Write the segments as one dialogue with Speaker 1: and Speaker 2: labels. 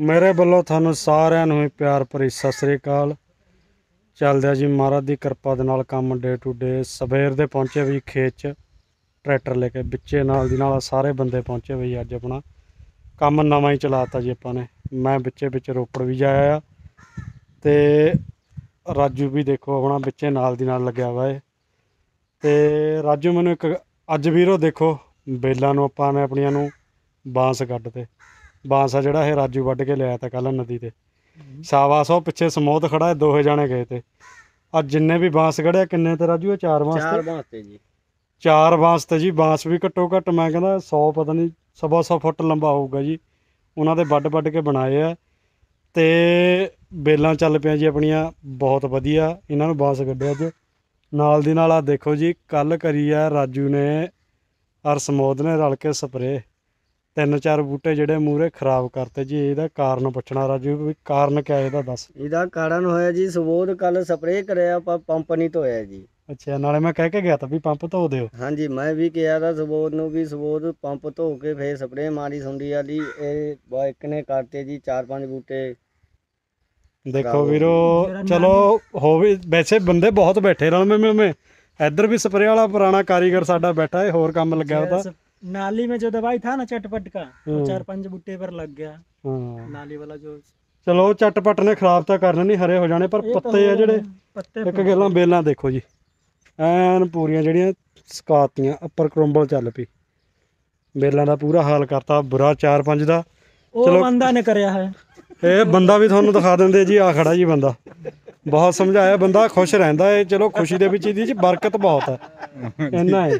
Speaker 1: ਮੇਰੇ ਵੱਲੋਂ ਤੁਹਾਨੂੰ ਸਾਰਿਆਂ ਨੂੰ ਪਿਆਰ ਭਰੀ ਸਤਿ ਸ੍ਰੀ ਅਕਾਲ ਚੱਲਦਿਆ ਜੀ ਮਹਾਰਾਜ ਦੀ ਕਿਰਪਾ ਦੇ ਨਾਲ ਕੰਮ ਡੇ ਟੂ ਡੇ ਸਵੇਰ ਦੇ ਪਹੁੰਚੇ ਵੀ ਖੇਤ 'ਚ ਟਰੈਕਟਰ ਲੈ ਕੇ ਵਿੱਚੇ ਨਾਲ ਦੀ ਨਾਲ ਸਾਰੇ ਬੰਦੇ ਪਹੁੰਚੇ ਵੀ ਅੱਜ ਆਪਣਾ ਕੰਮ ਨਵਾਂ ਹੀ ਚਲਾਤਾ ਜੀ ਆਪਾਂ ਨੇ ਮੈਂ ਵਿੱਚੇ ਵਿੱਚ ਰੋਪੜ ਵੀ ਜਾਇਆ ਆ ਤੇ ਰਾਜੂ ਵੀ ਦੇਖੋ ਆਪਣਾ ਵਿੱਚੇ ਨਾਲ ਦੀ ਨਾਲ ਲੱਗਿਆ ਵਾ ਏ ਤੇ ਰਾਜੂ ਮੈਨੂੰ ਇੱਕ ਅੱਜ ਵੀਰੋ ਦੇਖੋ ਬੇਲਾਂ ਨੂੰ ਆਪਾਂ ਨੇ ਆਪਣੀਆਂ ਨੂੰ ਬਾਂਸ ਕੱਢ ਬਾਸਾ ਜਿਹੜਾ ਇਹ ਰਾਜੂ ਵੱਢ ਕੇ ਲਿਆਇਆ ਤਾਂ ਕੱਲ ਨਦੀ ਤੇ ਸਾਵਾ ਸੋ ਪਿੱਛੇ ਸਮੋਧ ਖੜਾ ਹੈ ਦੋਹੇ ਜਾਣੇ ਗਏ ਤੇ ਆ ਜਿੰਨੇ ਵੀ ਬਾਂਸ ਗੜਿਆ ਕਿੰਨੇ ਤੇ ਰਾਜੂ ਇਹ ਚਾਰ ਬਾਂਸ ਚਾਰ ਤੇ ਬਾਂਸ ਤੇ ਜੀ ਚਾਰ ਬਾਂਸ ਤੇ ਜੀ ਬਾਂਸ ਵੀ ਘੱਟੋ ਘੱਟ ਮੈਂ ਕਹਿੰਦਾ 100 ਪਤਾ ਨਹੀਂ ਸਵਾ 100 ਫੁੱਟ ਲੰਬਾ ਹੋਊਗਾ ਜੀ ਉਹਨਾਂ ਦੇ ਵੱਡ ਵੱਡ ਕੇ ਬਣਾਏ ਆ ਤੇ ਬੇਲਾਂ ਚੱਲ ਪਿਆ ਜੀ ਆਪਣੀਆਂ ਬਹੁਤ ਵਧੀਆ ਇਹਨਾਂ ਨੂੰ ਬਾਂਸ ਗੱਡਿਆ ਤੇ ਨਾਲ ਦੀ ਨਾਲ ਆ ਦੇਖੋ ਜੀ ਕੱਲ ਕਰੀ ਆ ਰਾਜੂ ਨੇ ਅਰ ਸਮੋਦ ਨੇ ਰਲ ਕੇ ਸਪਰੇਅ ਤਿੰਨ ਚਾਰ ਬੂਟੇ ਜਿਹੜੇ ਮੂਰੇ ਖਰਾਬ ਕਰਤੇ ਜੀ ਇਹਦਾ ਕਾਰਨ ਪੁੱਛਣਾ ਰਾਜੂ ਵੀ ਕਾਰਨ ਕਿਆ ਇਹਦਾ ਦੱਸ ਇਹਦਾ ਕਾਰਨ ਹੋਇਆ ਜੀ ਸਵੋਦ ਕੱਲ ਸਪਰੇਅ ਕਰਿਆ ਆਪਾਂ ਪੰਪ ਨਹੀਂ ਧੋਇਆ ਜੀ ਅੱਛਾ ਨਾਲੇ ਮੈਂ ਕਹਿ ਕੇ ਗਿਆ ਤਾਂ ਵੀ ਪੰਪ ਧੋ ਦਿਓ ਹਾਂਜੀ ਮੈਂ ਵੀ ਕਿਹਾ ਦਾ ਸਬੋਧ ਨੂੰ ਵੀ ਸਬੋਧ ਪੰਪ ਧੋ ਕੇ ਫੇਰ ਸਪਰੇਅ ਮਾਰੀ ਸੁੰਡੀ ਵਾਲੀ ਇਹ ਇੱਕ ਨੇ ਕਰਤੇ ਜੀ ਚਾਰ ਪੰਜ ਬੂਟੇ ਦੇਖੋ ਵੀਰੋ ਚਲੋ ਹੋਵੇ ਵੈਸੇ ਬੰਦੇ ਬਹੁਤ ਬੈਠੇ ਰਲਵੇਂ ਮੇਂ ਇੱਧਰ ਵੀ ਸਪਰੇਅ ਵਾਲਾ ਪੁਰਾਣਾ ਕਾਰੀਗਰ ਸਾਡਾ ਬੈਠਾ ਹੈ ਹੋਰ ਕੰਮ ਲੱਗਿਆ ਉਹਦਾ नाली में जो दवाई था ना चटपट का वो चार पांच बूटे पर लग गया ਹਾਂ नाली वाला जो ਚਲੋ ਚਟਪਟ ਨੇ ਖਰਾਬ ਤਾਂ ਕਰਨ ਨਹੀਂ ਹਰੇ ਹੋ ਜਾਣੇ ਪਰ ਪੱਤੇ ਆ ਜਿਹੜੇ ਇੱਕ ਗੱਲਾਂ ਬੇਲਾਂ ਦੇਖੋ ਜੀ ਐਨ ਪੂਰੀਆਂ ਜਿਹੜੀਆਂ ਸਕਾਤੀਆਂ ਅੱਪਰ ਕਰੰਬਲ ਚੱਲ ਪਈ ਬੇਲਾਂ ਦਾ ਪੂਰਾ ਹਾਲ ਕਰਤਾ ਬੁਰਾ 4-5 ਦਾ ਚਲੋ ਬੰਦਾ ਨੇ ਕਰਿਆ ਹੈ ਇਹ ਬੰਦਾ ਵੀ ਤੁਹਾਨੂੰ ਦਿਖਾ ਦਿੰਦੇ ਜੀ ਆ ਖੜਾ ਜੀ ਬੰਦਾ ਬਹੁਤ ਸਮਝਾਇਆ ਬੰਦਾ ਖੁਸ਼ ਰਹਿੰਦਾ ਹੈ ਚਲੋ ਖੁਸ਼ੀ ਦੇ ਵਿੱਚ ਇਹਦੀ ਚ ਬਰਕਤ ਬਹੁਤ ਹੈ ਇੰਨਾ ਹੈ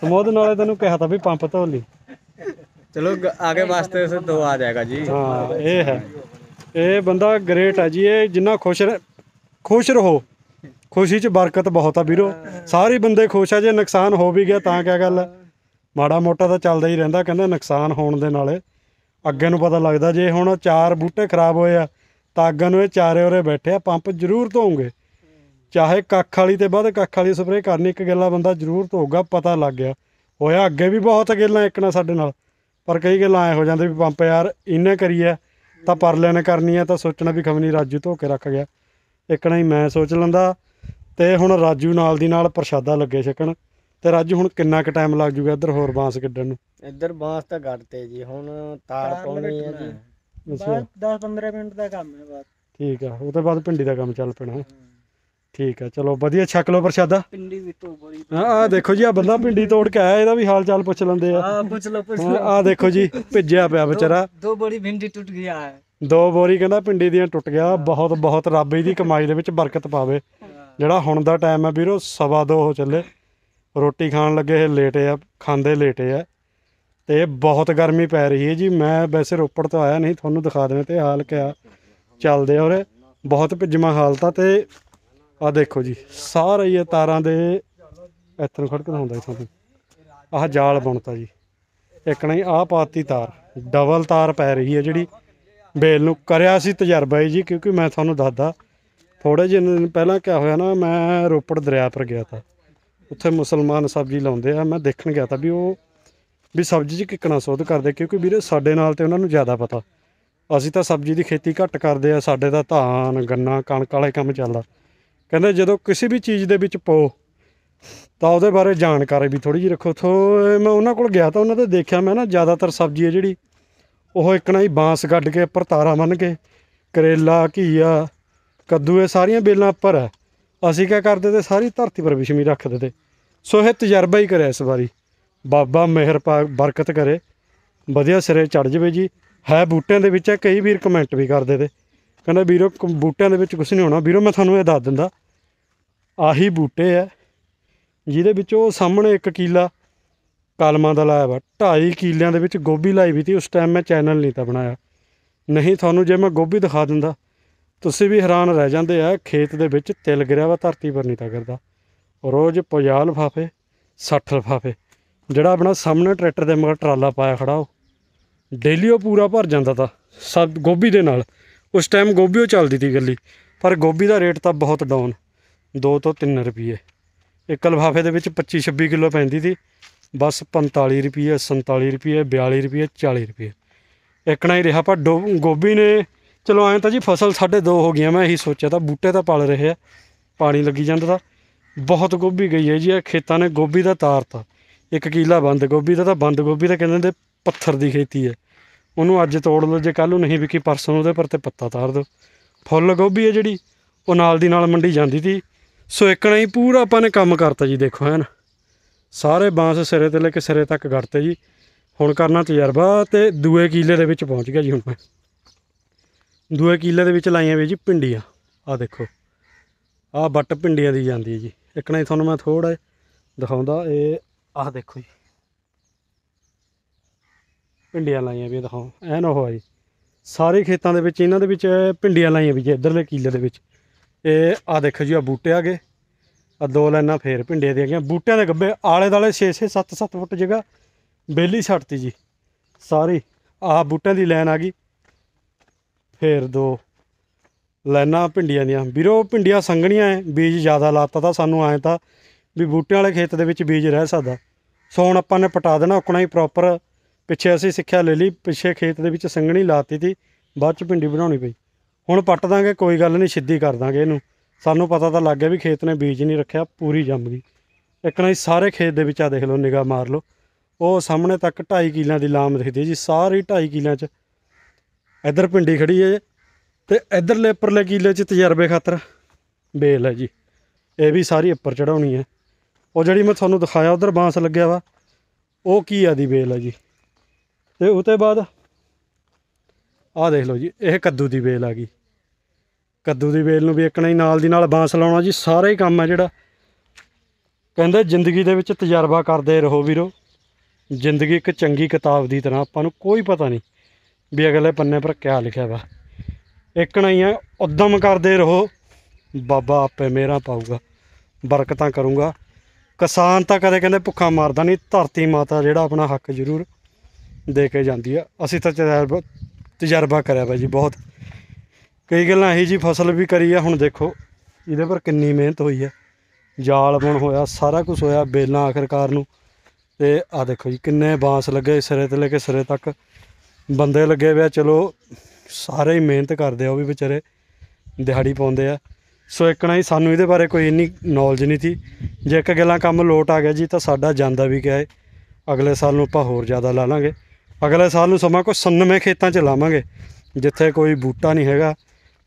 Speaker 1: ਸਮੋਦ ਨਾਲੇ ਤੈਨੂੰ ਕਿਹਾ ਤਾਂ ਵੀ ਪੰਪ ਧੋਲੀ ਚਲੋ ਆਗੇ ਵਾਸਤੇ ਉਸੇ ਦੋ ਆ ਜਾਏਗਾ ਜੀ ਹਾਂ ਇਹ ਹੈ ਇਹ ਬੰਦਾ ਗ੍ਰੇਟ ਹੈ ਜੀ ਇਹ ਜਿੰਨਾ ਖੁਸ਼ ਰਹੇ ਖੁਸ਼ ਰਹੋ ਖੁਸ਼ੀ 'ਚ ਬਰਕਤ ਬਹੁਤ ਆ ਵੀਰੋ ਸਾਰੇ ਬੰਦੇ ਖੁਸ਼ ਆ ਜੇ ਨੁਕਸਾਨ ਹੋ ਵੀ ਗਿਆ ਤਾਂ ਕਿਆ ਗੱਲ ਮਾੜਾ ਮੋਟਾ ਤਾਂ ਚੱਲਦਾ ਹੀ ਰਹਿੰਦਾ ਕਹਿੰਦਾ ਨੁਕਸਾਨ ਹੋਣ ਦੇ ਨਾਲੇ ਅੱਗੇ ਨੂੰ ਪਤਾ ਲੱਗਦਾ ਜੇ ਹੁਣ ਚਾਰ ਬੂਟੇ ਖਰਾਬ ਹੋਏ ਆ ਤਾਂ ਅੱਗੇ ਨੂੰ ਇਹ ਚਾਰੇ ਉਰੇ ਬੈਠੇ ਆ ਪੰਪ ਜ਼ਰੂਰ ਧੋਉਂਗੇ ਚਾਹੇ ਕੱਖ ਵਾਲੀ ਤੇ ਬਾਅਦ ਕੱਖ ਵਾਲੀ ਸਪਰੇਅ ਕਰਨੀ ਇੱਕ ਗੱਲਾਂ ਬੰਦਾ ਜ਼ਰੂਰ ਧੋਗਾ ਪਤਾ ਲੱਗ ਗਿਆ ਹੋਇਆ ਅੱਗੇ ਵੀ ਬਹੁਤ ਗੱਲਾਂ ਇੱਕ ਨਾ ਸਾਡੇ ਨਾਲ ਪਰ ਕਈ ਗੱਲਾਂ ਐ ਹੋ ਜਾਂਦੇ ਵੀ ਪੰਪ ਯਾਰ ਇਹਨੇ ਕਰੀਆ ਤਾਂ ਪਰਲੇ ਨੇ ਕਰਨੀ ਆ ਤਾਂ ਸੋਚਣਾ ਵੀ ਖਮਨੀ ਰਾਜੂ ਧੋ ਕੇ ਰੱਖ ਗਿਆ ਇੱਕ ਨਾ ਹੀ ਮੈਂ ਸੋਚ ਲੰਦਾ ਤੇ ਹੁਣ ਰਾਜੂ ਨਾਲ ਦੀ ਨਾਲ ਪ੍ਰਸ਼ਾਦਾ ਲੱਗੇ ਛਕਣ ਤੇ ਰਾਜੂ ਹੁਣ ਕਿੰਨਾ ਕੁ ਟਾਈਮ ਲੱਗ ਜੂਗਾ ਇੱਧਰ ਹੋਰ ਬਾਂਸ ਕੱਢਣ ਨੂੰ ਇੱਧਰ ਬਾਂਸ ਤਾਂ ਘਟਤੇ ਜੀ ਹੁਣ ਤਾਰ ਪਾਉਣੀ ਹੈ ਜੀ ਬਸ 10 15 ਮਿੰਟ ਦਾ ਕੰਮ ਹੈ ਬਾਅਦ ਠੀਕ ਆ ਉਹ ਤੋਂ ਬਾਅਦ ਪਿੰਡੀ ਦਾ ਕੰਮ ਚੱਲ ਪੈਣਾ ਠੀਕ ਆ ਚਲੋ ਵਧੀਆ ਛੱਕ ਲੋ ਪ੍ਰਸ਼ਾਦਾ ਪਿੰਡੀ ਵੀ ਤੋਂ ਬੜੀ ਹਾਂ ਆ ਦੇਖੋ ਜੀ ਆ ਬੰਦਾ ਪਿੰਡੀ ਤੋੜ ਕੇ ਆਇਆ ਇਹਦਾ ਵੀ ਹਾਲ ਚਾਲ ਪੁੱਛ ਲੈਂਦੇ ਆ ਹਾਂ ਪੁੱਛ ਲਓ ਪੁੱਛ ਲੋ ਆ ਦੇਖੋ ਜੀ ਭਿੱਜਿਆ ਪਿਆ ਵਿਚਾਰਾ ਦੋ ਬੋਰੀ ਭਿੰਡੀ ਟੁੱਟ ਗਿਆ ਹੈ ਦੋ ਬੋਰੀ ਕਹਿੰਦਾ ਪਿੰਡੀ ਦੀਆਂ ਟੁੱਟ ਗਿਆ ਬਹੁਤ ਬਹੁਤ ਰੱਬ ਇਹਦੀ ਕਮਾਈ ਦੇ ਵਿੱਚ ਬਰਕਤ ਪਾਵੇ ਜਿਹੜਾ ਹੁਣ ਦਾ ਟਾਈਮ ਆ ਵੀਰੋ ਸਵਾ ਦੋ ਹੋ ਚੱਲੇ ਰੋਟੀ ਖਾਣ ਲੱਗੇ ਇਹ ਲੇਟੇ ਆ ਖਾਂਦੇ ਲੇਟੇ ਆ ਤੇ ਬਹੁਤ ਗਰਮੀ ਪੈ ਰਹੀ ਹੈ ਜੀ ਮੈਂ ਵੈਸੇ ਰੋਪੜ ਤੋਂ ਆਇਆ ਨਹੀਂ ਤੁਹਾਨੂੰ ਦਿਖਾ ਦੇਣਾ ਤੇ ਹਾਲ ਕਿਆ ਚੱਲਦੇ ਔਰ ਬਹੁਤ ਭਿੱਜਮਾ ਹਾਲਤਾ ਤੇ ਆ ਦੇਖੋ ਜੀ ਸਾਰੇ ਇਹ ਤਾਰਾਂ ਦੇ ਇੱਥੇ ਨੂੰ ਖੜਕਦਾ ਹੁੰਦਾ ਇਥੋਂ ਆਹ ਜਾਲ ਬਣਤਾ ਜੀ ਇੱਕ ਨਹੀਂ ਆਹ ਪਾਤੀ ਤਾਰ ਡਬਲ ਤਾਰ ਪੈ ਰਹੀ ਹੈ ਜਿਹੜੀ ਬੇਲ ਨੂੰ ਕਰਿਆ ਸੀ ਤਜਰਬਾ ਜੀ ਕਿਉਂਕਿ ਮੈਂ ਤੁਹਾਨੂੰ ਦੱਸਦਾ ਥੋੜੇ ਜਿਹੇ ਦਿਨ ਪਹਿਲਾਂ ਕਿਆ ਹੋਇਆ ਨਾ ਮੈਂ ਰੋਪੜ ਦਰਿਆ ਪਰ ਗਿਆ ਤਾਂ ਉੱਥੇ ਮੁਸਲਮਾਨ ਸਬਜ਼ੀ ਲਾਉਂਦੇ ਆ ਮੈਂ ਦੇਖਣ ਗਿਆ ਤਾਂ ਵੀ ਉਹ ਵੀ ਸਬਜ਼ੀ 'ਚ ਕਿਕਣਾ ਸੋਧ ਕਰਦੇ ਕਿਉਂਕਿ ਵੀਰੇ ਸਾਡੇ ਨਾਲ ਤੇ ਉਹਨਾਂ ਨੂੰ ਜ਼ਿਆਦਾ ਪਤਾ ਅਸੀਂ ਤਾਂ ਸਬਜ਼ੀ ਦੀ ਖੇਤੀ ਘੱਟ ਕਰਦੇ ਆ ਸਾਡੇ ਤਾਂ ਧਾਨ ਗੰਨਾ ਕਣਕ ਵਾਲੇ ਕੰਮ ਚੱਲਦਾ ਕਹਿੰਦੇ ਜਦੋਂ ਕਿਸੇ ਵੀ ਚੀਜ਼ ਦੇ ਵਿੱਚ ਪਾਓ ਤਾਂ ਉਹਦੇ ਬਾਰੇ ਜਾਣਕਾਰੀ ਵੀ ਥੋੜੀ ਜਿਹੀ ਰੱਖੋ ਥੋ ਮੈਂ ਉਹਨਾਂ ਕੋਲ ਗਿਆ ਤਾਂ ਉਹਨਾਂ ਤੇ ਦੇਖਿਆ ਮੈਂ ਨਾ ਜ਼ਿਆਦਾਤਰ ਸਬਜ਼ੀ ਹੈ ਜਿਹੜੀ ਉਹ ਇੱਕ ਹੀ ਬਾਂਸ ਗੱਡ ਕੇ ਉੱਪਰ ਤਾਰਾ ਮੰਨ ਕੇ ਕਰੇਲਾ ਘੀਆ ਕੱਦੂ ਇਹ ਸਾਰੀਆਂ ਬੇਲਾਂ ਉੱਪਰ ਹੈ ਅਸੀਂ ਕੀ ਕਰਦੇ ਤੇ ਸਾਰੀ ਧਰਤੀ ਪਰ ਵਿਸ਼ਮੀ ਰੱਖ ਦਿੰਦੇ ਸੋ ਇਹ ਤਜਰਬਾ ਹੀ ਕਰਿਆ ਇਸ ਵਾਰੀ ਬਾਬਾ ਮਿਹਰ ਪਾ ਬਰਕਤ ਕਰੇ ਵਧੀਆ ਸਿਰੇ ਚੜ ਜਵੇ ਜੀ ਹੈ ਬੂਟਿਆਂ ਦੇ ਵਿੱਚ ਕਈ ਵੀਰ ਕਮੈਂਟ ਵੀ ਕਰਦੇ ਤੇ ਕਹਿੰਦਾ ਵੀਰੋ ਬੂਟਿਆਂ ਦੇ ਵਿੱਚ ਕੁਝ ਨਹੀਂ ਹੋਣਾ ਵੀਰੋ ਮੈਂ ਤੁਹਾਨੂੰ ਇਹ ਦੱਸ ਦਿੰਦਾ ਆਹੀ ਬੂਟੇ ਐ ਜਿਹਦੇ ਵਿੱਚ ਉਹ ਸਾਹਮਣੇ ਇੱਕ ਕਿਲਾ ਕਲਮਾਂ ਦਾ ਲਾਇਆ ਵਾ 2.5 ਕਿਲਿਆਂ ਦੇ ਵਿੱਚ ਗੋਭੀ ਲਾਈ ਵੀ ਸੀ ਉਸ ਟਾਈਮ ਮੈਂ ਚੈਨਲ ਨਹੀਂ ਤਾਂ ਬਣਾਇਆ ਨਹੀਂ ਤੁਹਾਨੂੰ ਜੇ ਮੈਂ ਗੋਭੀ ਦਿਖਾ ਦਿੰਦਾ ਤੁਸੀਂ ਵੀ ਹੈਰਾਨ ਰਹਿ ਜਾਂਦੇ ਆ ਖੇਤ ਦੇ ਵਿੱਚ ਤਿਲ ਗਿਰਿਆ ਵਾ ਧਰਤੀ ਪਰ ਨਹੀਂ ਤਾਂ ਕਰਦਾ ਰੋਜ਼ ਪੁਜਾ ਲਫਾਫੇ 60 ਲਫਾਫੇ ਜਿਹੜਾ ਆਪਣਾ ਸਾਹਮਣੇ ਟਰੈਕਟਰ ਦੇ ਮਗਰ ਟਰਾਲਾ ਪਾਇਆ ਖੜਾ ਉਹ ਡੇਲੀ ਉਹ ਪੂਰਾ ਭਰ ਜਾਂਦਾ ਤਾਂ ਸਭ ਗੋਭੀ ਦੇ ਨਾਲ ਉਸ ਟਾਈਮ ਗੋਭੀ ਉਹ ਚੱਲਦੀ ਸੀ ਗੱਲੀ ਪਰ ਗੋਭੀ ਦਾ ਰੇਟ ਤਾਂ ਬਹੁਤ ਡਾਊਨ 2 ਤੋਂ 3 ਰੁਪਏ ਇੱਕ ਲਫਾਫੇ ਦੇ ਵਿੱਚ 25 26 ਕਿਲੋ ਪੈਂਦੀ ਸੀ ਬਸ 45 ਰੁਪਏ 47 ਰੁਪਏ 42 ਰੁਪਏ 40 ਰੁਪਏ ਇਕਣਾ ਹੀ ਰਿਹਾ ਪਰ ਗੋਭੀ ਨੇ ਚਲੋ ਐਂ ਤਾਂ ਜੀ ਫਸਲ ਦੋ ਹੋ ਗਈਆਂ ਮੈਂ ਇਹੀ ਸੋਚਿਆ ਤਾਂ ਬੂਟੇ ਤਾਂ ਪਲ ਰਹੇ ਆ ਪਾਣੀ ਲੱਗੀ ਜਾਂਦਾ ਤਾਂ ਬਹੁਤ ਗੋਭੀ ਗਈ ਹੈ ਜੀ ਇਹ ਖੇਤਾਂ ਨੇ ਗੋਭੀ ਦਾ ਤਾਰਤਾ ਇੱਕ ਕਿਲਾ ਬੰਦ ਗੋਭੀ ਦਾ ਤਾਂ ਬੰਦ ਗੋਭੀ ਦਾ ਕਹਿੰਦੇ ਨੇ ਪੱਥਰ ਦੀ ਖੇਤੀ ਹੈ ਉਹਨੂੰ ਅੱਜ ਤੋੜ ਲਓ ਜੇ ਕੱਲ ਨੂੰ ਨਹੀਂ ਵਿਕੀ ਪਰਸੋਂ ਉਹਦੇ ਪਰ ਤੇ ਪੱਤਾ ਤਾਰ ਦਿਓ ਫੁੱਲ ਗੋਭੀ ਹੈ ਜਿਹੜੀ ਉਹ ਨਾਲ ਦੀ ਨਾਲ ਮੰਡੀ ਜਾਂਦੀ ਸੀ ਸੋ ਇੱਕਣਾ ਹੀ ਪੂਰਾ ਆਪਾਂ ਨੇ ਕੰਮ ਕਰਤਾ ਜੀ ਦੇਖੋ ਹਨ ਸਾਰੇ ਬਾਂਸ ਸਿਰੇ ਤੇ ਲੈ ਕੇ ਸਿਰੇ ਤੱਕ ਘੜਤੇ ਜੀ ਹੁਣ ਕਰਨਾ ਤਜਰਬਾ ਤੇ ਦੂਏ ਕੀਲੇ ਦੇ ਵਿੱਚ ਪਹੁੰਚ ਗਿਆ ਜੀ ਹੁਣ ਮੈਂ ਦੂਏ ਕੀਲੇ ਦੇ ਵਿੱਚ ਲਾਈਆਂ ਵੀ ਜੀ ਪਿੰਡੀਆਂ ਆ ਦੇਖੋ ਆ ਬੱਟ ਪਿੰਡੀਆਂ ਦੀ ਜਾਂਦੀ ਹੈ ਜੀ ਇੱਕਣਾ ਹੀ ਤੁਹਾਨੂੰ ਮੈਂ ਥੋੜਾ ਦਿਖਾਉਂਦਾ ਇਹ ਆਹ ਦੇਖੋ ਜੀ ਪਿੰਡੀਆਂ ਲਾਈਆਂ ਵੀ ਦਿਖਾਓ ਐਨ ਉਹ ਆ ਜੀ ਸਾਰੇ ਖੇਤਾਂ ਦੇ ਵਿੱਚ ਇਹਨਾਂ ਦੇ ਵਿੱਚ ਪਿੰਡੀਆਂ ਲਾਈਆਂ ਵੀ ਜੀ ਇਧਰਲੇ ਕੀਲੇ ਦੇ ਵਿੱਚ ਇਹ ਆ ਦੇਖੋ ਜੀ ਆ ਬੂਟੇ ਆ ਗਏ ਆ ਦੋ ਲਾਈਨਾਂ ਫੇਰ ਪਿੰਡੇ ਦੇ ਗਿਆ ਬੂਟਿਆਂ ਦੇ ਗੱਬੇ ਆਲੇ ਦਾਲੇ 6 6 7 7 ਫੁੱਟ ਜਗ੍ਹਾ ਬੇਲੀ ਛੱਡਤੀ ਜੀ ਸਾਰੀ ਆ ਬੂਟਿਆਂ ਦੀ ਲਾਈਨ ਆ ਗਈ ਫੇਰ ਦੋ ਲਾਈਨਾਂ ਪਿੰਡੀਆਂ ਦੀਆਂ ਵੀਰੋ ਪਿੰਡੀਆਂ ਸੰਗਣੀਆਂ ਐ ਬੀਜ ਜ਼ਿਆਦਾ ਲਾਤਾ ਤਾਂ ਸਾਨੂੰ ਐ ਤਾਂ ਵੀ ਬੂਟਿਆਂ ਵਾਲੇ ਖੇਤ ਦੇ ਵਿੱਚ ਬੀਜ ਰਹਿ ਸਕਦਾ ਸੋਣ ਆਪਾਂ ਨੇ ਪਟਾ ਦੇਣਾ ਉਕਣਾ ਹੀ ਪ੍ਰੋਪਰ ਪਿੱਛੇ ਅਸੀਂ ਸਿੱਖਿਆ ਲੈ ਲਈ ਪਿੱਛੇ ਖੇਤ ਦੇ ਵਿੱਚ ਸੰਗਣੀ ਲਾਤੀ ਸੀ ਬਾਅਦ ਚ ਭਿੰਡੀ ਬਣਾਉਣੀ ਪਈ ਹੁਣ ਪੱਟ ਦਾਂਗੇ ਕੋਈ ਗੱਲ ਨਹੀਂ ਸਿੱਧੀ ਕਰ ਦਾਂਗੇ ਇਹਨੂੰ ਸਾਨੂੰ ਪਤਾ ਤਾਂ ਲੱਗ ਗਿਆ ਵੀ ਖੇਤ ਨੇ ਬੀਜ ਨਹੀਂ ਰੱਖਿਆ ਪੂਰੀ ਜੰਮ ਗਈ ਇੱਕਣਾ ਸਾਰੇ ਖੇਤ ਦੇ ਵਿੱਚ ਆ ਦੇਖ ਲਓ ਨਿਗਾਹ ਮਾਰ ਲਓ ਉਹ ਸਾਹਮਣੇ ਤੱਕ 2.5 ਕਿਲਾਂ ਦੀ ਲਾਮ ਦਿਖਦੀ ਜੀ ਸਾਰੀ 2.5 ਕਿਲਾਂ 'ਚ ਇੱਧਰ ਪਿੰਡੀ ਖੜੀ ਹੈ ਤੇ ਇੱਧਰਲੇ ਉੱਪਰਲੇ ਕਿਲੇ 'ਚ ਤਜਰਬੇ ਖਾਤਰ ਬੇਲ ਹੈ ਜੀ ਇਹ ਵੀ ਸਾਰੀ ਉੱਪਰ ਚੜਾਉਣੀ ਹੈ ਉਹ ਜਿਹੜੀ ਮੈਂ ਤੁਹਾਨੂੰ ਦਿਖਾਇਆ ਉਧਰ ਬਾਂਸ ਲੱਗਿਆ ਵਾ ਉਹ ਕੀ ਆ ਦੀ ਬੇਲ ਹੈ ਜੀ ਤੇ ਉਤੇ ਬਾਅਦ ਆਹ ਦੇਖ ਲਓ ਜੀ ਇਹ ਕੱਦੂ ਦੀ ਵੇਲ ਆ ਗਈ ਕੱਦੂ ਦੀ ਵੇਲ ਨੂੰ ਵੀ ਇੱਕਣਾ ਹੀ ਨਾਲ ਦੀ ਨਾਲ ਬਾਂਸ ਲਾਉਣਾ ਜੀ ਸਾਰੇ ਹੀ ਕੰਮ ਆ ਜਿਹੜਾ ਕਹਿੰਦੇ ਜ਼ਿੰਦਗੀ ਦੇ ਵਿੱਚ ਤਜਰਬਾ ਕਰਦੇ ਰਹੋ ਵੀਰੋ ਜ਼ਿੰਦਗੀ ਇੱਕ ਚੰਗੀ ਕਿਤਾਬ ਦੀ ਤਰ੍ਹਾਂ ਆਪਾਂ ਨੂੰ ਕੋਈ ਪਤਾ ਨਹੀਂ ਵੀ ਅਗਲੇ ਪੰਨੇ ਪਰ ਕੀ ਲਿਖਿਆ ਵਾ ਇੱਕਣਾ ਹੀ ਆ ਉਦਮ ਕਰਦੇ ਰਹੋ ਬਾਬਾ ਆਪੇ ਮੇਰਾ ਪਾਊਗਾ ਬਰਕਤਾਂ ਕਰੂੰਗਾ ਕਿਸਾਨ ਤਾਂ ਕਦੇ ਕਹਿੰਦੇ ਭੁੱਖਾ ਮਾਰਦਾ ਨਹੀਂ ਧਰਤੀ ਮਾਤਾ ਜਿਹੜਾ ਆਪਣਾ ਹੱਕ ਜ਼ਰੂਰ ਦੇ ਕੇ ਜਾਂਦੀ ਆ ਅਸੀਂ ਤਾਂ ਤਜਰਬਾ ਤਜਰਬਾ ਕਰਿਆ ਭਾਈ ਜੀ ਬਹੁਤ ਕਈ ਗੱਲਾਂ ਇਹੀ ਜੀ ਫਸਲ ਵੀ ਕਰੀ ਆ ਹੁਣ ਦੇਖੋ ਇਹਦੇ ਪਰ ਕਿੰਨੀ ਮਿਹਨਤ ਹੋਈ ਆ ਜਾਲ ਬਣ ਹੋਇਆ ਸਾਰਾ ਕੁਝ ਹੋਇਆ ਬੇਲਾਂ ਆਖਰਕਾਰ ਨੂੰ ਤੇ ਆ ਦੇਖੋ ਜੀ ਕਿੰਨੇ ਬਾਂਸ ਲੱਗੇ ਸਿਰੇ ਤੇ ਲੈ ਕੇ ਸਿਰੇ ਤੱਕ ਬੰਦੇ ਲੱਗੇ ਵਿਆ ਚਲੋ ਸਾਰੇ ਹੀ ਮਿਹਨਤ ਕਰਦੇ ਆ ਉਹ ਵੀ ਵਿਚਾਰੇ ਦਿਹਾੜੀ ਪਾਉਂਦੇ ਆ ਸੋ ਇੱਕਣਾ ਹੀ ਸਾਨੂੰ ਇਹਦੇ ਬਾਰੇ ਕੋਈ ਇੰਨੀ ਨੌਲੇਜ ਨਹੀਂ ਸੀ ਜੇ ਇੱਕ ਗੱਲਾਂ ਕੰਮ ਲੋਟ ਆ ਗਿਆ ਜੀ ਤਾਂ ਸਾਡਾ ਜਾਂਦਾ ਵੀ ਗਿਆ ਹੈ ਅਗਲੇ ਸਾਲ ਨੂੰ ਆਪਾਂ ਹੋਰ ਜ਼ਿਆਦਾ ਲਾ ਲਾਂਗੇ ਅਗਲੇ ਸਾਲ ਨੂੰ ਸਮਾਂ ਕੋ 99 ਖੇਤਾਂ 'ਚ ਲਾਵਾਂਗੇ ਜਿੱਥੇ ਕੋਈ ਬੂਟਾ ਨਹੀਂ ਹੈਗਾ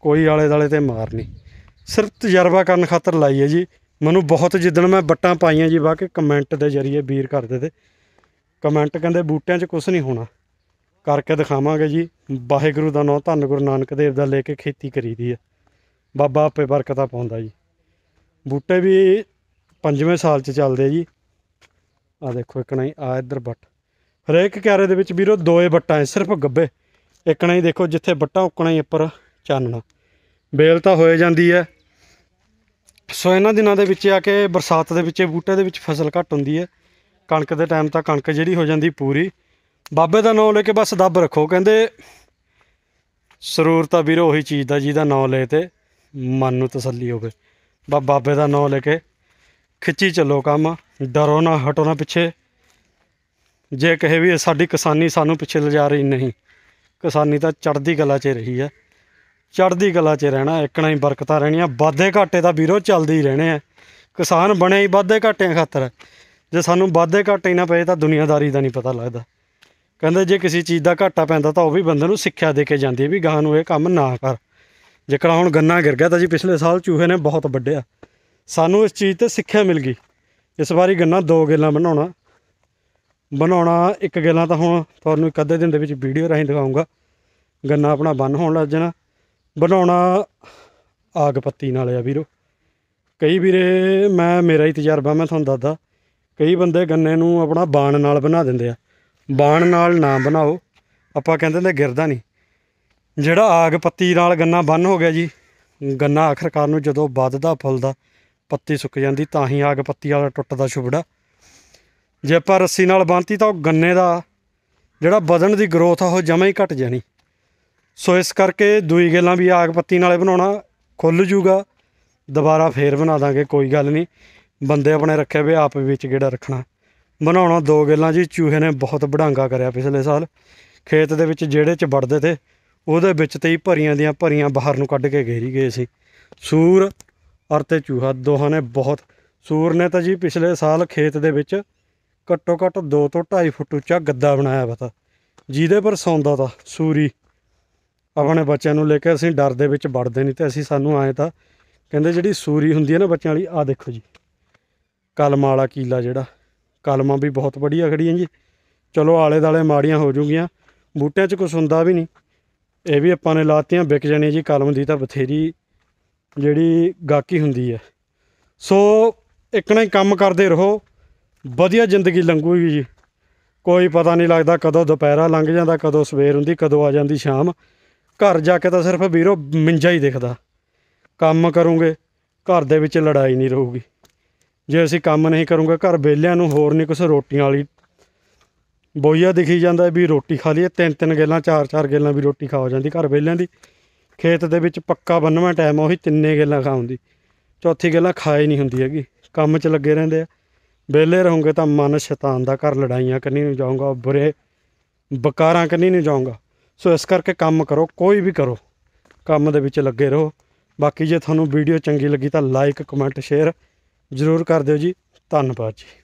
Speaker 1: ਕੋਈ ਆਲੇ ਦਾਲੇ ਤੇ ਮਾਰ ਨਹੀਂ ਸਿਰਫ ਤਜਰਬਾ ਕਰਨ ਖਾਤਰ ਲਾਈ ਹੈ ਜੀ ਮੈਨੂੰ ਬਹੁਤ ਜਿੱਦਣ ਮੈਂ ਬੱਟਾਂ ਪਾਈਆਂ ਜੀ ਬਾਕੇ ਕਮੈਂਟ ਦੇ ਜ਼ਰੀਏ ਵੀਰ ਕਰਦੇ ਤੇ ਕਮੈਂਟ ਕਹਿੰਦੇ ਬੂਟਿਆਂ 'ਚ ਕੁਝ ਨਹੀਂ ਹੋਣਾ ਕਰਕੇ ਦਿਖਾਵਾਂਗੇ ਜੀ ਵਾਹਿਗੁਰੂ ਦਾ ਨਾਮ ਧੰਨ ਗੁਰੂ ਨਾਨਕ ਦੇਵ ਦਾ ਲੈ ਕੇ ਖੇਤੀ ਕਰੀਦੀ ਹੈ ਬਾਬਾ ਆਪੇ ਬਰਕਤਾਂ ਪਾਉਂਦਾ ਜੀ ਬੂਟੇ ਵੀ ਪੰਜਵੇਂ ਸਾਲ 'ਚ ਚੱਲਦੇ ਜੀ ਆ ਦੇਖੋ ਇੱਕ ਨਹੀਂ ਆ ਇੱਧਰ ਬੱਟ ਹਰੇਕ ਕਿਆਰੇ ਦੇ ਵਿੱਚ ਵੀਰੋ ਦੋਏ ਬੱਟਾ ਐ ਸਿਰਫ ਗੱਬੇ ਇੱਕਣਾ ਹੀ ਦੇਖੋ ਜਿੱਥੇ ਬੱਟਾ ਉੱਕਣਾ ਹੀ ਉੱਪਰ ਚਾਨਣਾ ਬੇਲ ਤਾਂ ਹੋਏ ਜਾਂਦੀ ਹੈ ਸੋ ਇਹਨਾਂ ਦਿਨਾਂ ਦੇ ਵਿੱਚ ਆ ਕੇ ਬਰਸਾਤ ਦੇ ਵਿੱਚ ਬੂਟੇ ਦੇ ਵਿੱਚ ਫਸਲ ਘੱਟ ਹੁੰਦੀ ਹੈ ਕਣਕ ਦੇ ਟਾਈਮ ਤਾਂ ਕਣਕ ਜਿਹੜੀ ਹੋ ਜਾਂਦੀ ਪੂਰੀ ਬਾਬੇ ਦਾ ਨਾਮ ਲੈ ਕੇ ਬਸ ਦੱਬ ਰੱਖੋ ਕਹਿੰਦੇ ਸਰੂਰ ਤਾਂ ਵੀਰੋ ਉਹੀ ਚੀਜ਼ ਦਾ ਜਿਹਦਾ ਨਾਮ ਲੈ ਤੇ ਮਨ ਨੂੰ ਤਸੱਲੀ ਹੋਵੇ ਬਾਬੇ ਦਾ ਨਾਮ ਲੈ ਕੇ ਖਿੱਚੀ ਚੱਲੋ ਕੰਮ ਡਰੋ ਨਾ ਹਟੋ ਨਾ ਪਿੱਛੇ ਜੇ ਕਹੇ ਵੀ ਸਾਡੀ ਕਿਸਾਨੀ ਸਾਨੂੰ ਪਿੱਛੇ ਲਿਜਾ ਰਹੀ ਨਹੀਂ ਕਿਸਾਨੀ ਤਾਂ ਚੜ੍ਹਦੀ ਕਲਾ 'ਚ ਰਹੀ ਹੈ ਚੜ੍ਹਦੀ ਕਲਾ 'ਚ ਰਹਿਣਾ ਇੱਕਣਾ ਹੀ ਬਰਕਤਾਂ ਰਹਿਣੀਆਂ ਵਾਧੇ ਘਾਟੇ ਦਾ ਵੀਰੋ ਚੱਲਦੇ ਹੀ ਰਹਿਣੇ ਆ ਕਿਸਾਨ ਬਣੇ ਹੀ ਵਾਧੇ ਘਾਟਿਆਂ ਖਾਤਰ ਜੇ ਸਾਨੂੰ ਵਾਧੇ ਘਾਟੇ ਨਾ ਪਏ ਤਾਂ ਦੁਨੀਆਦਾਰੀ ਦਾ ਨਹੀਂ ਪਤਾ ਲੱਗਦਾ ਕਹਿੰਦੇ ਜੇ ਕਿਸੇ ਚੀਜ਼ ਦਾ ਘਾਟਾ ਪੈਂਦਾ ਤਾਂ ਉਹ ਵੀ ਬੰਦੇ ਨੂੰ ਸਿੱਖਿਆ ਦੇ ਕੇ ਜਾਂਦੀ ਹੈ ਵੀ ਗਾਂ ਨੂੰ ਇਹ ਕੰਮ ਨਾ ਕਰ ਜੇਕਰ ਹੁਣ ਗੰਨਾ ਗਿਰ ਗਿਆ ਤਾਂ ਜੀ ਪਿਛਲੇ ਸਾਲ ਚੂਹੇ ਨੇ ਬਹੁਤ ਵੱਡਿਆ ਸਾਨੂੰ ਇਸ ਚੀਜ਼ ਤੇ ਸਿੱਖਿਆ ਮਿਲ ਗਈ ਇਸ ਵਾਰੀ ਗੰਨਾ ਦੋ ਗੇਲਾ ਬਣਾਉਣਾ ਬਣਾਉਣਾ ਇੱਕ ਗੱਲਾਂ ਤਾਂ ਹੁਣ ਤੁਹਾਨੂੰ ਇੱਕ ਅੱਧੇ ਦਿਨ ਦੇ ਵਿੱਚ ਵੀਡੀਓ ਰਾਹੀਂ ਦਿਖਾਉਂਗਾ ਗੰਨਾ ਆਪਣਾ ਬੰਨ ਹੋਣ ਲੱਗ ਜਾਣਾ ਬਣਾਉਣਾ ਆਗ ਪੱਤੀ ਨਾਲ ਆ ਵੀਰੋ ਕਈ ਵੀਰੇ ਮੈਂ ਮੇਰਾ ਹੀ ਤਜਰਬਾ ਮੈਂ ਤੁਹਾਨੂੰ ਦੱਸਦਾ ਕਈ ਬੰਦੇ ਗੰਨੇ ਨੂੰ ਆਪਣਾ ਬਾਣ ਨਾਲ ਬਣਾ ਦਿੰਦੇ ਆ ਬਾਣ ਨਾਲ ਨਾ ਬਣਾਓ ਆਪਾਂ ਕਹਿੰਦੇ ਨੇ ਗਿਰਦਾ ਨਹੀਂ ਜਿਹੜਾ ਆਗ ਪੱਤੀ ਨਾਲ ਗੰਨਾ ਬੰਨ ਹੋ ਗਿਆ ਜੀ ਗੰਨਾ ਆਖਰਕਾਰ ਨੂੰ ਜਦੋਂ ਵੱਧਦਾ ਫੁੱਲਦਾ ਪੱਤੀ ਸੁੱਕ ਜਾਂਦੀ ਤਾਂ ਹੀ ਆਗ ਪੱਤੀ ਵਾਲਾ ਟੁੱਟਦਾ ਛੁਬੜਾ ਜੇ ਆਪਾਂ ਰੱਸੀ ਨਾਲ ਬੰਨਤੀ ਤਾਂ ਉਹ ਗੰਨੇ ਦਾ ਜਿਹੜਾ ਵਧਣ ਦੀ ਗਰੋਥ ਆ ਉਹ ਜਮਾ ਹੀ ਘਟ ਜਾਣੀ ਸੋ ਇਸ ਕਰਕੇ ਦੂਈ ਗੱਲਾਂ ਵੀ ਆਗ ਪੱਤੀ ਨਾਲੇ ਬਣਾਉਣਾ ਖੁੱਲ ਜੂਗਾ ਦੁਬਾਰਾ ਫੇਰ ਬਣਾ ਦਾਂਗੇ ਕੋਈ ਗੱਲ ਨਹੀਂ ਬੰਦੇ ਆਪਣੇ ਰੱਖੇ ਵੇ ਆਪ ਵਿੱਚ ਗੇੜਾ ਰੱਖਣਾ ਬਣਾਉਣਾ ਦੋ ਗੱਲਾਂ ਜੀ ਚੂਹੇ ਨੇ ਬਹੁਤ ਵਡਾਂਗਾ ਕਰਿਆ ਪਿਛਲੇ ਸਾਲ ਖੇਤ ਦੇ ਵਿੱਚ ਜਿਹੜੇ ਚ ਵੜਦੇ ਤੇ ਉਹਦੇ ਵਿੱਚ ਤੇ ਹੀ ਭਰੀਆਂ ਦੀਆਂ ਭਰੀਆਂ ਬਾਹਰ ਨੂੰ ਕੱਢ ਕੇ ਘੇਰੀ ਗਏ ਸੀ ਸੂਰ ਔਰ ਤੇ ਚੂਹਾ ਦੋਹਾਂ ਨੇ ਬਹੁਤ ਸੂਰ ਨੇ ਤਾਂ ਜੀ ਪਿਛਲੇ ਸਾਲ ਖੇਤ ਦੇ ਵਿੱਚ ਘੱਟੋ ਘੱਟ 2 ਤੋਂ 2.5 ਫੁੱਟ ਉੱਚਾ ਗੱਦਾ ਬਣਾਇਆ ਪਤਾ ਜਿਹਦੇ ਪਰ ਸੌਂਦਾ ਤਾ ਸੂਰੀ ਆਪਣੇ ਬੱਚਿਆਂ ਨੂੰ ਲੈ ਕੇ ਅਸੀਂ ਡਰ ਦੇ ਵਿੱਚ ਵੜਦੇ ਨਹੀਂ ਤੇ ਅਸੀਂ ਸਾਨੂੰ ਆਏ ਤਾਂ ਕਹਿੰਦੇ ਜਿਹੜੀ ਸੂਰੀ ਹੁੰਦੀ ਹੈ ਨਾ ਬੱਚਿਆਂ ਵਾਲੀ ਆ ਦੇਖੋ ਜੀ ਕਲਮਾਂ ਵਾਲਾ ਕੀਲਾ ਜਿਹੜਾ ਕਲਮਾਂ ਵੀ ਬਹੁਤ ਵਧੀਆ ਖੜੀਆਂ ਜੀ ਚਲੋ ਆਲੇ ਦਾਲੇ ਮਾੜੀਆਂ ਹੋ ਜੂਗੀਆਂ ਬੂਟਿਆਂ 'ਚ ਕੁਝ ਹੁੰਦਾ ਵੀ ਨਹੀਂ ਇਹ ਵੀ ਆਪਾਂ ਨੇ ਲਾਤੀਆਂ ਵਿਕ ਜਾਣੀਆਂ ਜੀ ਕਲਮ ਦੀ ਤਾਂ ਬਥੇਰੀ ਜਿਹੜੀ ਗਾਕੀ ਹੁੰਦੀ ਹੈ ਸੋ ਇੱਕ ਨਾ ਹੀ ਕੰਮ ਕਰਦੇ ਰਹੋ ਵਧੀਆ ਜ਼ਿੰਦਗੀ ਲੰਘੂਗੀ ਜੀ ਕੋਈ ਪਤਾ ਨਹੀਂ ਲੱਗਦਾ ਕਦੋਂ ਦੁਪਹਿਰਾ ਲੰਘ ਜਾਂਦਾ ਕਦੋਂ ਸਵੇਰ ਹੁੰਦੀ ਕਦੋਂ ਆ ਜਾਂਦੀ ਸ਼ਾਮ ਘਰ ਜਾ ਕੇ ਤਾਂ ਸਿਰਫ ਵੀਰੋ ਮਿੰਜਾ ਹੀ ਦਿਖਦਾ ਕੰਮ ਕਰੋਗੇ ਘਰ ਦੇ ਵਿੱਚ ਲੜਾਈ ਨਹੀਂ ਰਹੂਗੀ ਜੇ ਅਸੀਂ ਕੰਮ ਨਹੀਂ ਕਰੂਗਾ ਘਰ ਵੇਲਿਆਂ ਨੂੰ ਹੋਰ ਨਹੀਂ ਕੁਝ ਰੋਟੀਆਂ ਵਾਲੀ ਬੋਈਆ ਦਿਖੀ ਜਾਂਦਾ ਵੀ ਰੋਟੀ ਖਾ ਲਈਏ ਤਿੰਨ ਤਿੰਨ ਗੇਲਾਂ ਚਾਰ ਚਾਰ ਗੇਲਾਂ ਵੀ ਰੋਟੀ ਖਾ ਹੋ ਜਾਂਦੀ ਘਰ ਵੇਲਿਆਂ ਦੀ ਖੇਤ ਦੇ ਵਿੱਚ ਪੱਕਾ ਬੰਨਵਾ ਟਾਈਮ ਉਹੀ ਤਿੰਨੇ ਗੇਲਾਂ ਖਾਉਂਦੀ ਚੌਥੀ ਗੇਲਾਂ ਖਾਏ ਨਹੀਂ ਹੁੰਦੀ ਹੈਗੀ ਕੰਮ 'ਚ ਲੱਗੇ ਰਹਿੰਦੇ ਆ ਬੇਲੇ ਰਹੋਗੇ ਤਾਂ ਮਨ ਸ਼ੈਤਾਨ ਦਾ ਘਰ ਲੜਾਈਆਂ ਕੰਨੀ ਨੂੰ ਜਾਊਗਾ ਬੁਰੇ ਬਕਾਰਾਂ ਕੰਨੀ ਨੂੰ ਜਾਊਗਾ ਸੋ ਇਸ ਕਰਕੇ ਕੰਮ ਕਰੋ ਕੋਈ ਵੀ ਕਰੋ ਕੰਮ ਦੇ ਵਿੱਚ ਲੱਗੇ ਰਹੋ ਬਾਕੀ ਜੇ ਤੁਹਾਨੂੰ ਵੀਡੀਓ ਚੰਗੀ ਲੱਗੀ ਤਾਂ ਲਾਈਕ ਕਮੈਂਟ ਸ਼ੇਅਰ ਜ਼ਰੂਰ ਕਰ ਦਿਓ ਜੀ ਧੰਨਵਾਦ ਜੀ